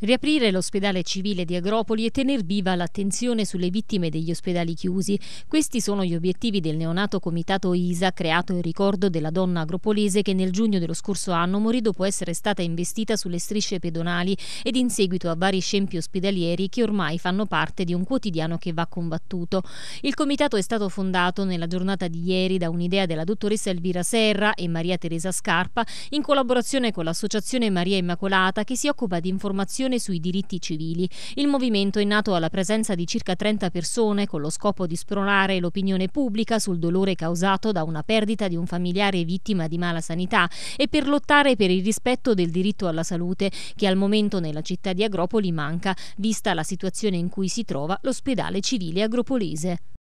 Riaprire l'ospedale civile di Agropoli e tener viva l'attenzione sulle vittime degli ospedali chiusi. Questi sono gli obiettivi del neonato comitato ISA creato in ricordo della donna agropolese che nel giugno dello scorso anno morì dopo essere stata investita sulle strisce pedonali ed in seguito a vari scempi ospedalieri che ormai fanno parte di un quotidiano che va combattuto. Il comitato è stato fondato nella giornata di ieri da un'idea della dottoressa Elvira Serra e Maria Teresa Scarpa in collaborazione con l'associazione Maria Immacolata che si occupa di informazioni Convenzione sui diritti civili. Il movimento è nato alla presenza di circa 30 persone con lo scopo di spronare l'opinione pubblica sul dolore causato da una perdita di un familiare vittima di mala sanità e per lottare per il rispetto del diritto alla salute che al momento nella città di Agropoli manca, vista la situazione in cui si trova l'ospedale civile agropolese.